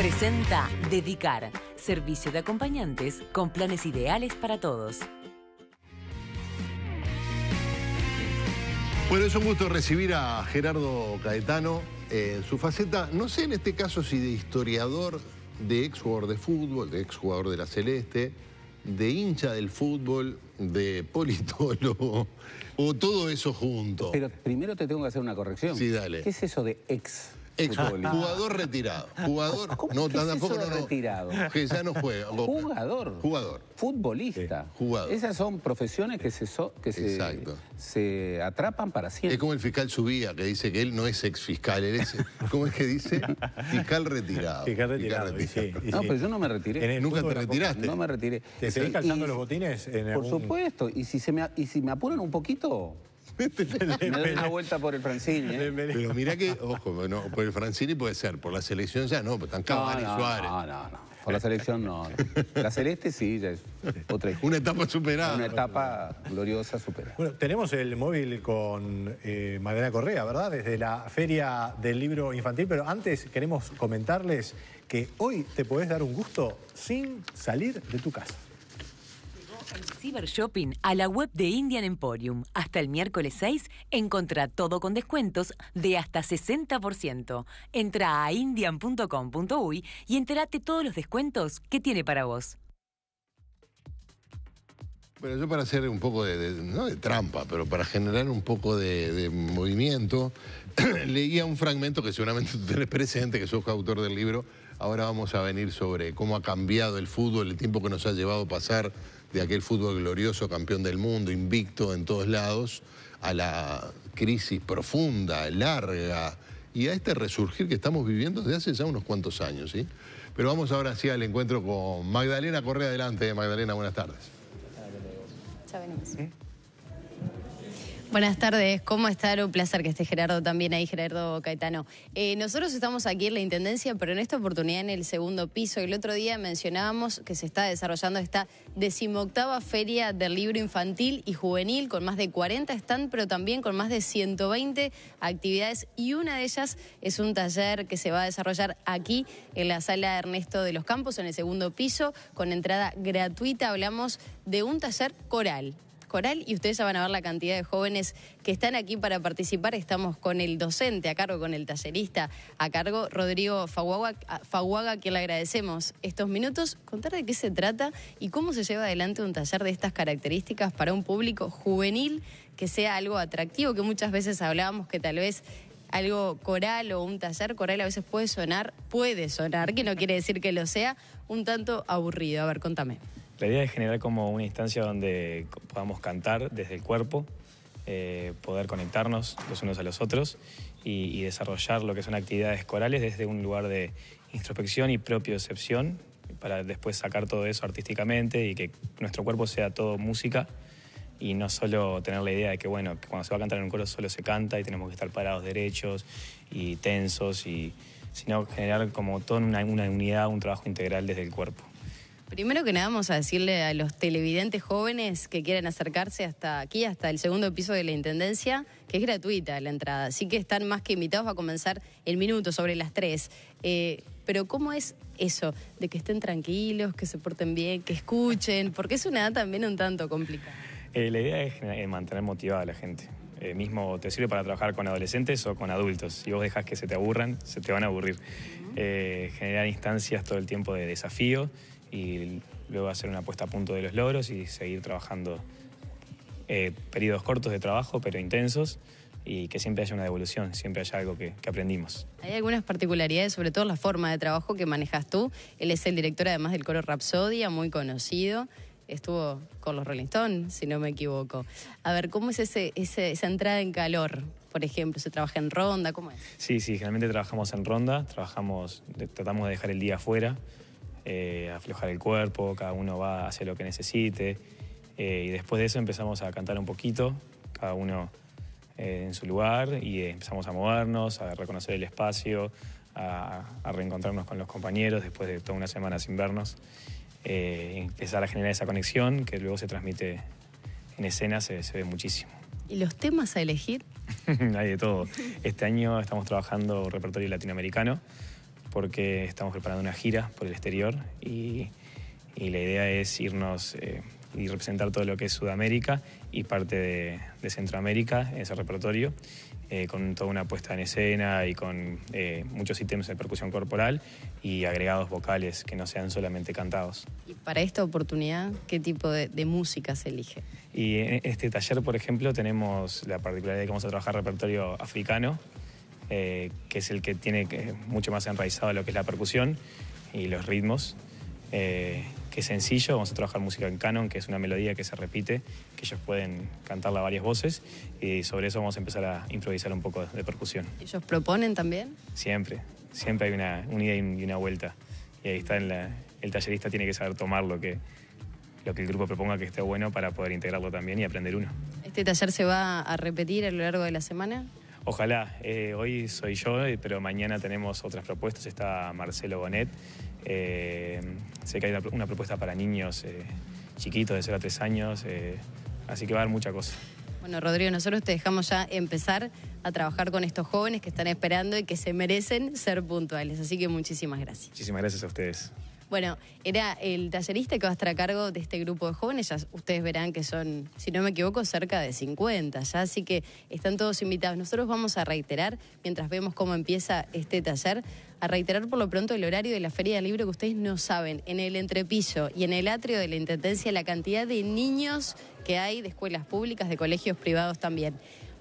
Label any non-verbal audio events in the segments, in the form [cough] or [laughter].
Presenta Dedicar, servicio de acompañantes con planes ideales para todos. Bueno, es un gusto recibir a Gerardo Caetano en eh, su faceta, no sé en este caso si de historiador, de exjugador de fútbol, de exjugador de la Celeste, de hincha del fútbol, de politólogo, [laughs] o todo eso junto. Pero primero te tengo que hacer una corrección. Sí, dale. ¿Qué es eso de ex? Jugador retirado. Jugador. [laughs] ¿Cómo no, tan retirado. Que ya no juega. [laughs] Jugador. Jugador. Futbolista. Jugador. Esas son profesiones que se se, se atrapan para siempre. Es como el fiscal Subía que dice que él no es exfiscal, él es ¿cómo es que dice? Fiscal retirado. Fiscal retirado. sí, no, pero yo no me retiré. Nunca te retiraste. No me retiré. ¿Te seguís este, calzando los botines en Por supuesto, y si se me y si me apuran un poquito este Me una vuelta por el Francini. ¿eh? Pero mira que, ojo, por el Francini puede ser, por la selección ya no, están Cavani, Suárez. no, no. Por la selección no. La celeste sí, ya es otra Una etapa superada. Una etapa gloriosa superada. Bueno, tenemos el móvil con eh, Correa, ¿verdad? Desde la Feria del Libro Infantil, pero antes queremos comentarles que hoy te podés dar un gusto sin salir de tu casa. Cyber Shopping a la web de Indian Emporium. Hasta el miércoles 6 encontra todo con descuentos de hasta 60%. Entra a indian.com.uy y entérate todos los descuentos que tiene para vos. Bueno, yo para hacer un poco de, no de trampa, pero para generar un poco de, movimiento, [clears throat] leía un fragmento que seguramente tú tenés presente, que sos autor del libro. Ahora vamos a venir sobre cómo ha cambiado el fútbol, el tiempo que nos ha llevado a pasar de aquel fútbol glorioso, campeón del mundo, invicto en todos lados, a la crisis profunda, larga, y a este resurgir que estamos viviendo desde hace ya unos cuantos años. ¿sí? Pero vamos ahora sí al encuentro con Magdalena Correa. Adelante, Magdalena, buenas tardes. Ya venimos. Buenas tardes, ¿cómo estar Un placer que esté Gerardo también ahí, Gerardo Caetano. Eh, nosotros estamos aquí en la Intendencia, pero en esta oportunidad en el segundo piso. El otro día mencionábamos que se está desarrollando esta decimoctava feria del libro infantil y juvenil con más de 40 stand, pero también con más de 120 actividades y una de ellas es un taller que se va a desarrollar aquí en la sala Ernesto de los Campos, en el segundo piso, con entrada gratuita. Hablamos de un taller coral Coral y ustedes ya van a ver la cantidad de jóvenes que están aquí para participar. Estamos con el docente a cargo, con el tallerista a cargo, Rodrigo Faguaga, Faguaga que le agradecemos estos minutos, contar de qué se trata y cómo se lleva adelante un taller de estas características para un público juvenil que sea algo atractivo, que muchas veces hablábamos que tal vez algo coral o un taller coral a veces puede sonar, puede sonar, que no quiere decir que lo sea, un tanto aburrido. A ver, contame. La idea es generar como una instancia donde podamos cantar desde el cuerpo, eh, poder conectarnos los unos a los otros y, desarrollar lo que son actividades corales desde un lugar de introspección y propio excepción para después sacar todo eso artísticamente y que nuestro cuerpo sea todo música y no solo tener la idea de que bueno, cuando se va a cantar en un coro solo se canta y tenemos que estar parados derechos y tensos y sino generar como todo una unidad, un trabajo integral desde el cuerpo. Primero que nada vamos a decirle a los televidentes jóvenes que quieren acercarse hasta aquí, hasta el segundo piso de la Intendencia, que es gratuita la entrada. Así que están más que invitados a comenzar el minuto, sobre las tres. Eh, pero ¿cómo es eso? De que estén tranquilos, que se porten bien, que escuchen, porque es una edad también un tanto complicada. Eh, la idea es eh, mantener motivada a la gente. mismo te sirve para trabajar con adolescentes o con adultos. Si vos dejas que se te aburran, se te van a aburrir. generar instancias todo el tiempo de desafío y luego hacer una puesta a punto de los logros y seguir trabajando eh, periodos cortos de trabajo, pero intensos, y que siempre haya una devolución, siempre haya algo que, aprendimos. Hay algunas particularidades, sobre todo la forma de trabajo que manejas tú. Él es el director además del coro Rapsodia, muy conocido. Estuvo con los Rolling Stones, si no me equivoco. A ver, ¿cómo es ese, esa entrada en calor? Por ejemplo, ¿se trabaja en ronda? ¿Cómo es? Sí, sí, generalmente trabajamos en ronda, trabajamos, tratamos de dejar el día afuera. Eh, aflojar el cuerpo, cada uno va hacia lo que necesite. Eh, y después de eso empezamos a cantar un poquito, cada uno eh, en su lugar, y empezamos a movernos, a reconocer el espacio, a, reencontrarnos con los compañeros después de toda una semana sin vernos, empezar a generar esa conexión que luego se transmite en escena, se, se ve muchísimo. ¿Y los temas a elegir? [laughs] Hay de todo. Este año estamos trabajando repertorio latinoamericano porque estamos preparando una gira por el exterior y, la idea es irnos eh, y representar todo lo que es Sudamérica y parte de, Centroamérica en ese repertorio, eh, con toda una puesta en escena y con eh, muchos ítems de percusión corporal y agregados vocales que no sean solamente cantados. ¿Y para esta oportunidad qué tipo de, de música se elige? Y en este taller, por ejemplo, tenemos la particularidad de que vamos a trabajar repertorio africano, eh, que es el que tiene mucho más enraizado lo que es la percusión y los ritmos, eh, que es sencillo, vamos a trabajar música en canon, que es una melodía que se repite, que ellos pueden cantarla a varias voces, y sobre eso vamos a empezar a improvisar un poco de, percusión. ¿Ellos proponen también? Siempre, siempre hay una, una y una vuelta, y ahí está el tallerista tiene que saber tomar lo que, lo que el grupo proponga que esté bueno para poder integrarlo también y aprender uno. ¿Este taller se va a repetir a lo largo de la semana? Ojalá, eh, hoy soy yo, eh, pero mañana tenemos otras propuestas, está Marcelo Bonet, eh, sé que hay una, propuesta para niños chiquitos de 0 a 3 años, así que va a haber mucha cosa. Bueno, Rodrigo, nosotros te dejamos ya empezar a trabajar con estos jóvenes que están esperando y que se merecen ser puntuales, así que muchísimas gracias. Muchísimas gracias a ustedes. Bueno, era el tallerista que va a estar a cargo de este grupo de jóvenes. ustedes verán que son, si no me equivoco, cerca de 50 así que están todos invitados. Nosotros vamos a reiterar, mientras vemos cómo empieza este taller, a reiterar por lo pronto el horario de la Feria del Libro que ustedes no saben. En el entrepiso y en el atrio de la Intendencia, la cantidad de niños que hay de escuelas públicas, de colegios privados también.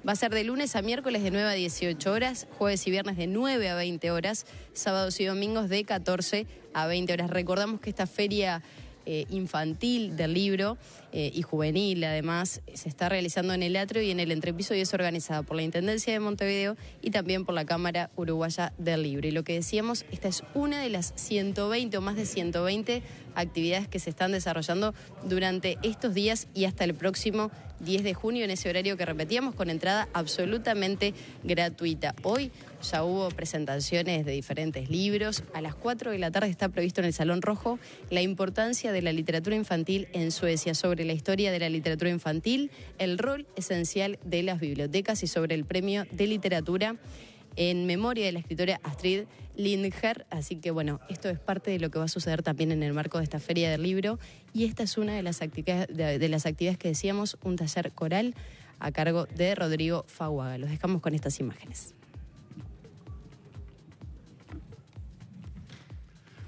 Va a ser de lunes a miércoles de 9 a 18 horas, jueves y viernes de 9 a 20 horas, sábados y domingos de 14 a 20 horas. Recordamos que esta feria eh, infantil del libro eh, y juvenil, además, se está realizando en el atrio y en el entrepiso y es organizada por la Intendencia de Montevideo y también por la Cámara Uruguaya del Libro. Y lo que decíamos, esta es una de las 120 o más de 120 actividades que se están desarrollando durante estos días y hasta el próximo 10 de junio en ese horario que repetíamos con entrada absolutamente gratuita. Hoy ya hubo presentaciones de diferentes libros. A las 4 de la tarde está previsto en el Salón Rojo la importancia de la literatura infantil en Suecia sobre la historia de la literatura infantil, el rol esencial de las bibliotecas y sobre el premio de literatura en memoria de la escritora Astrid Lindger. Así que bueno, esto es parte de lo que va a suceder también en el marco de esta feria del libro. Y esta es una de las, actividades, de, las actividades que decíamos, un taller coral a cargo de Rodrigo Faguaga. Los dejamos con estas imágenes.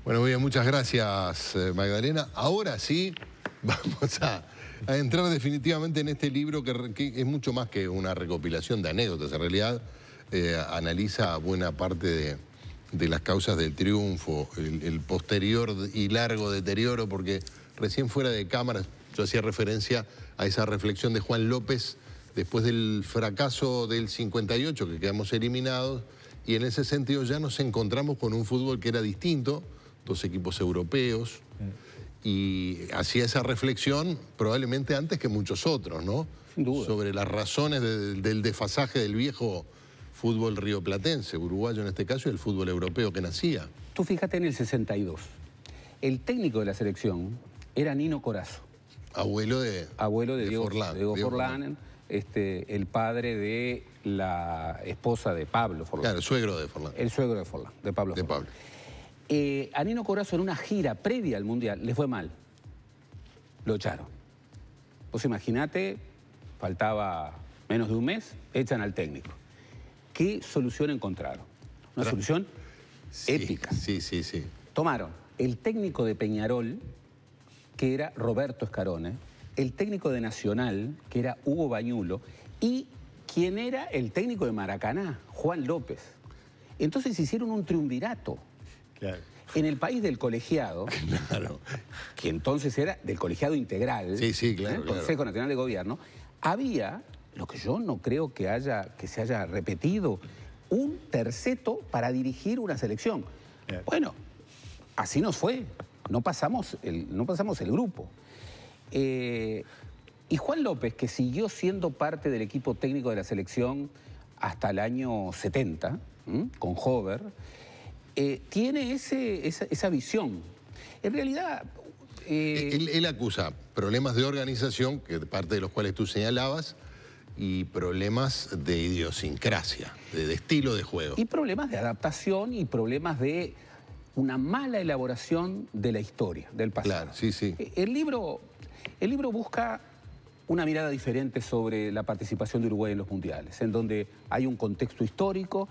Bueno, muy bien, muchas gracias eh, Magdalena. Ahora sí, [laughs] Vamos a, entrar definitivamente en este libro que, es mucho más que una recopilación de anécdotas. En realidad eh, analiza buena parte de, las causas del triunfo, el, posterior y largo deterioro, porque recién fuera de cámara yo hacía referencia a esa reflexión de Juan López después del fracaso del 58, que quedamos eliminados, y en ese sentido ya nos encontramos con un fútbol que era distinto, dos equipos europeos. Mm y hacía esa reflexión probablemente antes que muchos otros, ¿no? Sin duda. Sobre las razones del desfasaje del viejo fútbol rioplatense, uruguayo en este caso, y el fútbol europeo que nacía. Tú fíjate en el 62. El técnico de la selección era Nino Corazo. Abuelo de, Abuelo de, Diego, Forlán. Este, el padre de la esposa de Pablo Forlán. Claro, el suegro de Forlán. El suegro de Forlán, de Pablo de Pablo eh, a Nino Corazo en una gira previa al Mundial ...¿les fue mal. Lo echaron. Vos imaginate, faltaba menos de un mes, echan al técnico. ¿Qué solución encontraron? Una solución épica. Sí, sí, sí. Tomaron el técnico de Peñarol, que era Roberto Escarone, el técnico de Nacional, que era Hugo Bañulo, y quien era el técnico de Maracaná, Juan López. Entonces hicieron un triunvirato en el país del colegiado, [laughs] que entonces era del colegiado integral, ¿eh? Consejo Nacional de Gobierno, había, lo que yo no creo que, haya, que se haya repetido, un terceto para dirigir una selección. Bueno, así nos fue. No pasamos el, no pasamos el grupo. Eh, y Juan López, que siguió siendo parte del equipo técnico de la selección hasta el año 70, con Hover, eh, tiene esa, visión. En realidad... Eh, él, acusa problemas de organización, que parte de los cuales tú señalabas, y problemas de idiosincrasia, de, estilo de juego. Y problemas de adaptación y problemas de una mala elaboración de la historia, del pasado. Claro, sí, sí. Eh, el libro, el libro busca una mirada diferente sobre la participación de Uruguay en los mundiales, en donde hay un contexto histórico,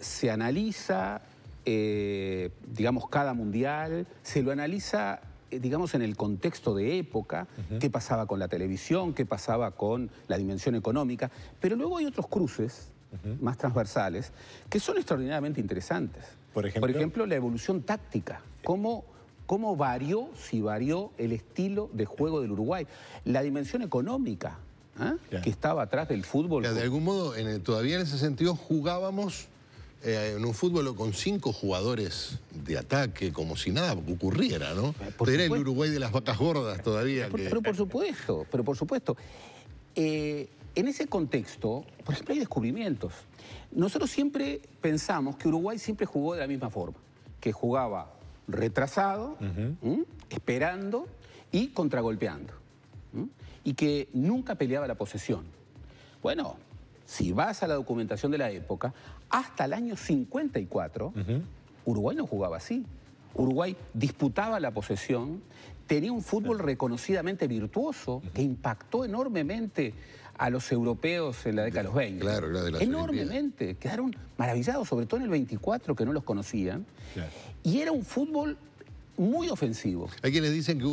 se analiza eh, digamos, cada mundial, se lo analiza eh, digamos, en el contexto de época, qué pasaba con la televisión, qué pasaba con la dimensión económica, pero luego hay otros cruces más transversales que son extraordinariamente interesantes. Por ejemplo, la evolución táctica, cómo, cómo varió, si varió, el estilo de juego del Uruguay, la dimensión económica. ¿ah? que estaba atrás del fútbol. de algún modo, todavía en ese sentido jugábamos eh, en un fútbol con cinco jugadores de ataque, como si nada ocurriera, ¿no? Por Era el Uruguay de las vacas gordas todavía. Pero, por supuesto, pero por supuesto. Eh, en ese contexto, por ejemplo, hay descubrimientos. Nosotros siempre pensamos que Uruguay siempre jugó de la misma forma, que jugaba retrasado, esperando y contragolpeando, y que nunca peleaba la posesión. Bueno, si vas a la documentación de la época, hasta el año 54, Uruguay no jugaba así. Uruguay disputaba la posesión, tenía un fútbol reconocidamente virtuoso que impactó enormemente a los europeos en la década de, los 20. Claro, Enormemente. Quedaron maravillados, sobre todo en el 24, que no los conocían. Y era un fútbol muy ofensivo. Hay quienes dicen que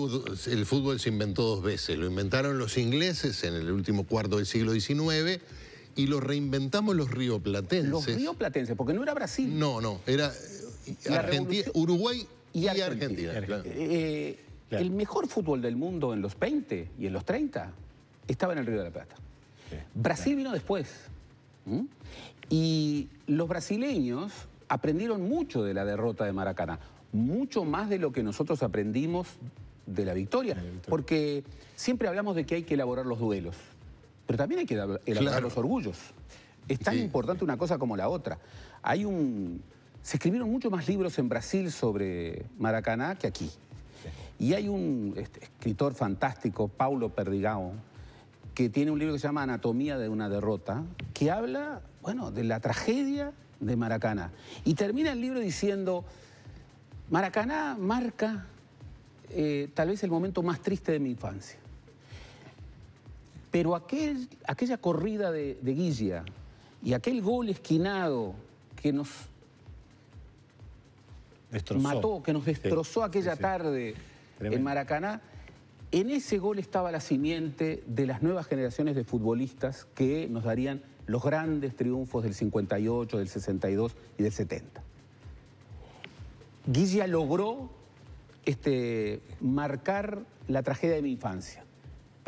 el fútbol se inventó dos veces. Lo inventaron los ingleses en el último cuarto del siglo XIX y lo reinventamos los rioplatenses. Los rioplatenses, porque no era Brasil. No, no, era eh, Uruguay y, Argentina. Eh, el mejor fútbol del mundo en los 20 y en los 30 estaba en el Río de la Plata. Brasil vino después. Y los brasileños aprendieron mucho de la derrota de Maracaná, mucho más de lo que nosotros aprendimos de la victoria. porque siempre hablamos de que hay que elaborar los duelos. Pero también hay que hablar de los orgullos. Es tan importante una cosa como la otra. Hay un... Se escribieron muchos más libros en Brasil sobre Maracaná que aquí. Y hay un este, escritor fantástico, Paulo Perdigao, que tiene un libro que se llama Anatomía de una derrota, que habla, bueno, de la tragedia de Maracaná. Y termina el libro diciendo, Maracaná marca eh, tal vez el momento más triste de mi infancia. Pero aquel, aquella corrida de, Guilla y aquel gol esquinado que nos mató, que nos destrozó aquella tarde en Maracaná, en ese gol estaba la simiente de las nuevas generaciones de futbolistas que nos darían los grandes triunfos del 58, del 62 y del 70. Guilla logró este, marcar la tragedia de mi infancia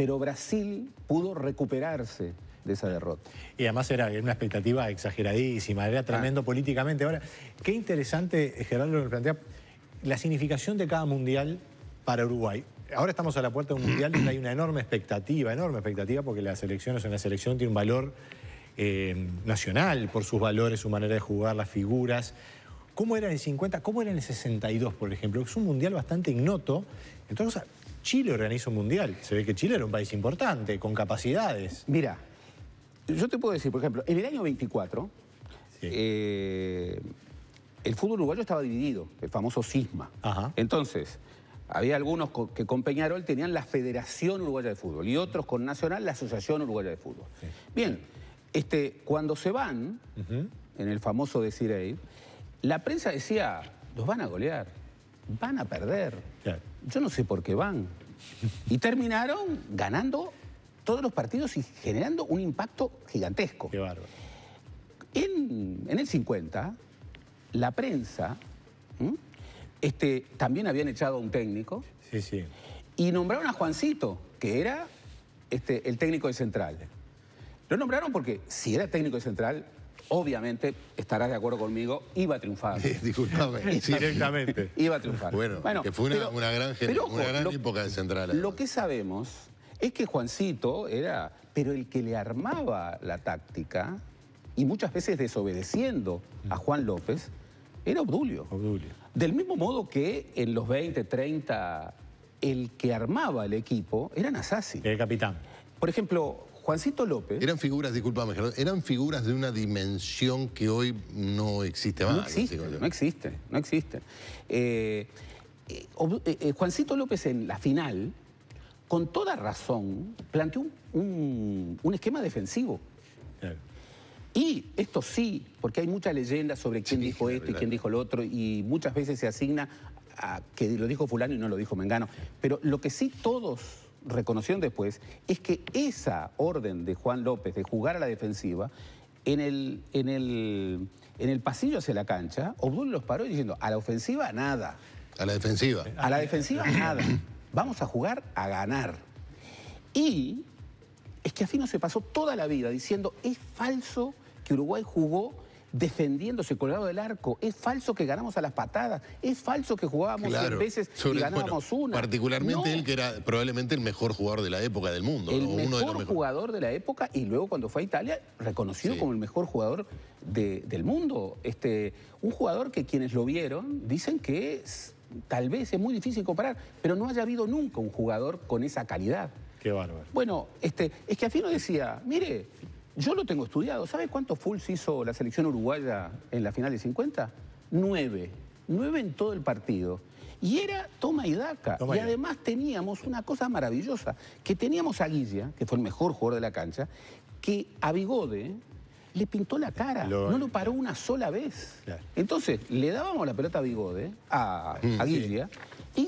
pero Brasil pudo recuperarse de esa derrota. Y además era una expectativa exageradísima, era tremendo ah. políticamente. Ahora, qué interesante, Gerardo, lo plantea, la significación de cada mundial para Uruguay. Ahora estamos a la puerta de un mundial donde hay una enorme expectativa, enorme expectativa, porque la selección, en la selección tiene un valor eh, nacional por sus valores, su manera de jugar, las figuras. ¿Cómo era en el 50? ¿Cómo era en el 62, por ejemplo? Es un mundial bastante ignoto. Entonces, Chile organiza un mundial. Se ve que Chile era un país importante, con capacidades. Mira, yo te puedo decir, por ejemplo, en el año 24, eh, el fútbol uruguayo estaba dividido, el famoso cisma. Entonces, había algunos que con Peñarol tenían la Federación Uruguaya de Fútbol y otros con Nacional la Asociación Uruguaya de Fútbol. Bien, este, cuando se van, en el famoso decir la prensa decía, los van a golear, van a perder yo no sé por qué van. Y terminaron ganando todos los partidos y generando un impacto gigantesco. Qué bárbaro. En, el 50, la prensa, este, también habían echado a un técnico. Sí, sí. Y nombraron a Juancito, que era este, el técnico de Central. Lo nombraron porque si era técnico de Central, obviamente, estarás de acuerdo conmigo, iba a triunfar. [laughs] Disculpame, directamente. Iba a triunfar. Bueno, que fue una, gran, época de Central. Lo que sabemos es que Juancito era, pero el que le armaba la táctica, y muchas veces desobedeciendo a Juan López, era Obdulio. Obdulio. Del mismo modo que en los 20, 30, el que armaba el equipo era Nasasi. El capitán. Por ejemplo, Juancito López... Eran figuras, disculpame, eran figuras de una dimensión que hoy no existe más. No existe, no, existe, no existe. Eh, eh, eh, Juancito López en la final, con toda razón, planteó un, esquema defensivo. Y esto sí, porque hay mucha leyenda sobre quién dijo esto y quién dijo lo otro, y muchas veces se asigna a que lo dijo fulano y no lo dijo Mengano. Pero lo que sí todos reconocieron después es que esa orden de Juan López de jugar a la defensiva, en el, en en el pasillo hacia la cancha, Obdul los paró diciendo, a la ofensiva nada. A la defensiva. A la defensiva nada. Vamos a jugar a ganar. Y es que Afino se pasó toda la vida diciendo, es falso que Uruguay jugó defendiéndose, colgado del arco. Es falso que ganamos a las patadas. Es falso que jugábamos claro. veces y ganábamos Particularmente él, que era probablemente el mejor jugador de la época del mundo. El mejor Uno jugador de la época y luego cuando fue a Italia, reconocido como el mejor jugador del mundo. Este, un jugador que quienes lo vieron dicen que tal vez es muy difícil comparar, pero no haya habido nunca un jugador con esa calidad. Qué bárbaro. Bueno, este, es que Afino decía, mire, yo lo tengo estudiado. ¿Sabes cuántos fulls hizo la selección uruguaya en la final de 50? Nueve. Nueve en todo el partido. Y era toma y daca. y además teníamos una cosa maravillosa, que teníamos a Guilla, que fue el mejor jugador de la cancha, que a Bigode le pintó la cara, no lo paró una sola vez. Entonces, le dábamos la pelota a Bigode, a, Guilla, y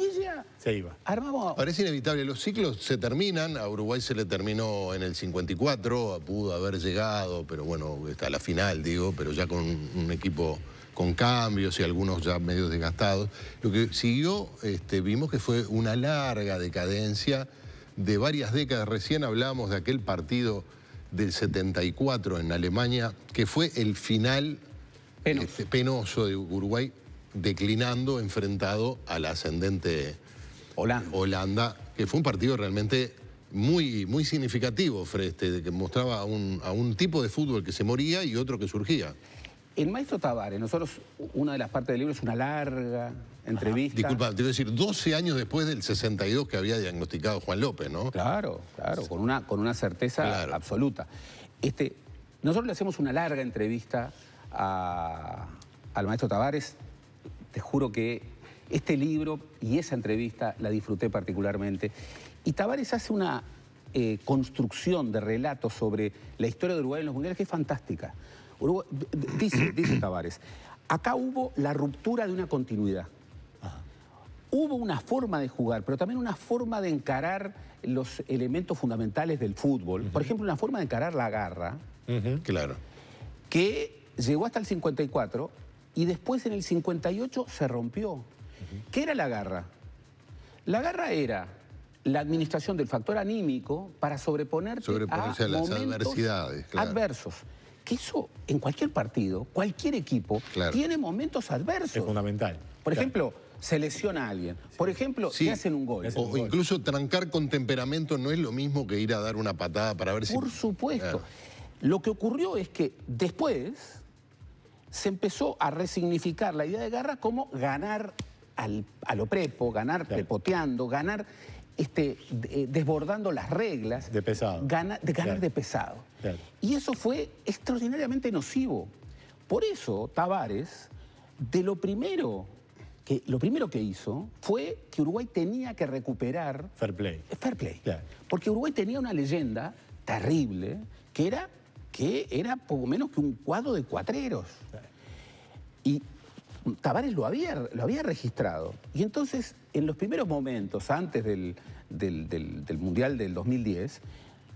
se iba. Armamos Ahora inevitable, los ciclos se terminan, a Uruguay se le terminó en el 54, pudo haber llegado, pero bueno, está la final, digo, pero ya con un equipo con cambios y algunos ya medio desgastados. Lo que siguió, este, vimos que fue una larga decadencia de varias décadas. Recién hablamos de aquel partido del 74 en Alemania, que fue el final este, penoso de Uruguay, declinando enfrentado al ascendente Holanda. que fue un partido realmente muy, muy significativo, este, que mostraba a un, tipo de fútbol que se moría y otro que surgía. El maestro Tavares, nosotros, una de las partes del libro es una larga entrevista. Disculpa, te decir, 12 años después del 62 que había diagnosticado Juan López, ¿no? Claro, claro, con una, con una certeza absoluta. Este, nosotros le hacemos una larga entrevista al maestro Tavares te juro que este libro y esa entrevista la disfruté particularmente. Y Tavares hace una eh, construcción de relatos sobre la historia de Uruguay en los mundiales que es fantástica. dice, [clears throat] dice Tavares, acá hubo la ruptura de una continuidad. Hubo una forma de jugar, pero también una forma de encarar los elementos fundamentales del fútbol. Por ejemplo, una forma de encarar la garra. claro. Que llegó hasta el 54 y después en el 58 se rompió. ¿Qué era la garra? La garra era la administración del factor anímico para sobreponerte Sobreponerse a, a las adversidades. Adversos. Que eso en cualquier partido, cualquier equipo, tiene momentos adversos. Es fundamental. Por ejemplo, se lesiona a alguien. Por ejemplo, si hacen un gol. O incluso trancar con temperamento no es lo mismo que ir a dar una patada para ver si... Por supuesto. Ah. Lo que ocurrió es que después se empezó a resignificar la idea de guerra como ganar al, a lo prepo, ganar claro. ganar este, eh, desbordando las reglas. De pesado. de ganar de pesado. Y eso fue extraordinariamente nocivo. Por eso, Tavares, de lo primero que, lo primero que hizo fue que Uruguay tenía que recuperar... Fair play. Fair play. Porque Uruguay tenía una leyenda terrible que era, que era poco menos que un cuadro de cuatreros. Y Tavares lo había, lo había registrado. Y entonces, en los primeros momentos, antes del, Mundial del 2010,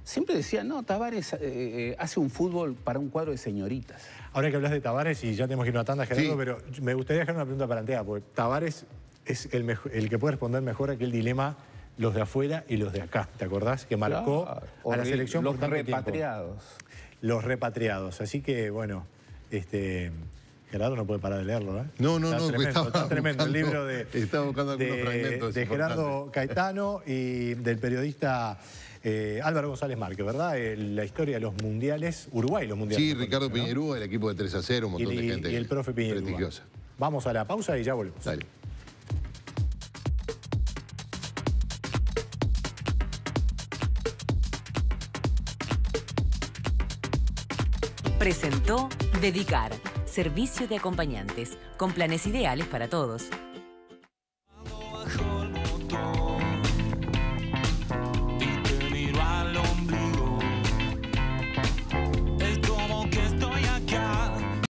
siempre decía, no, Tavares eh, eh, hace un fútbol para un cuadro de señoritas. Ahora que hablas de Tavares, y ya tenemos que ir a una tanda, Gerardo, pero me gustaría dejar una pregunta para planteada, porque Tavares es el, el que puede responder mejor a aquel dilema los de afuera y los de acá, ¿te acordás? Que marcó a la selección Los repatriados. Los repatriados, así que bueno, este, Gerardo no puede parar de leerlo, ¿eh? No, no, no, tremendo, está tremendo el libro de, [laughs] estaba buscando algunos fragmentos de Gerardo Caetano y del periodista eh, Álvaro González Márquez, ¿verdad? la historia de los mundiales, Uruguay los mundiales. Sí, Ricardo Piñerúa, el equipo de 3 a 0, un montón de gente. Y el profe Piñerúa. Vamos a la pausa y ya volvemos. Dale. Presentó Dedicar servicio de acompañantes, con planes ideales para todos.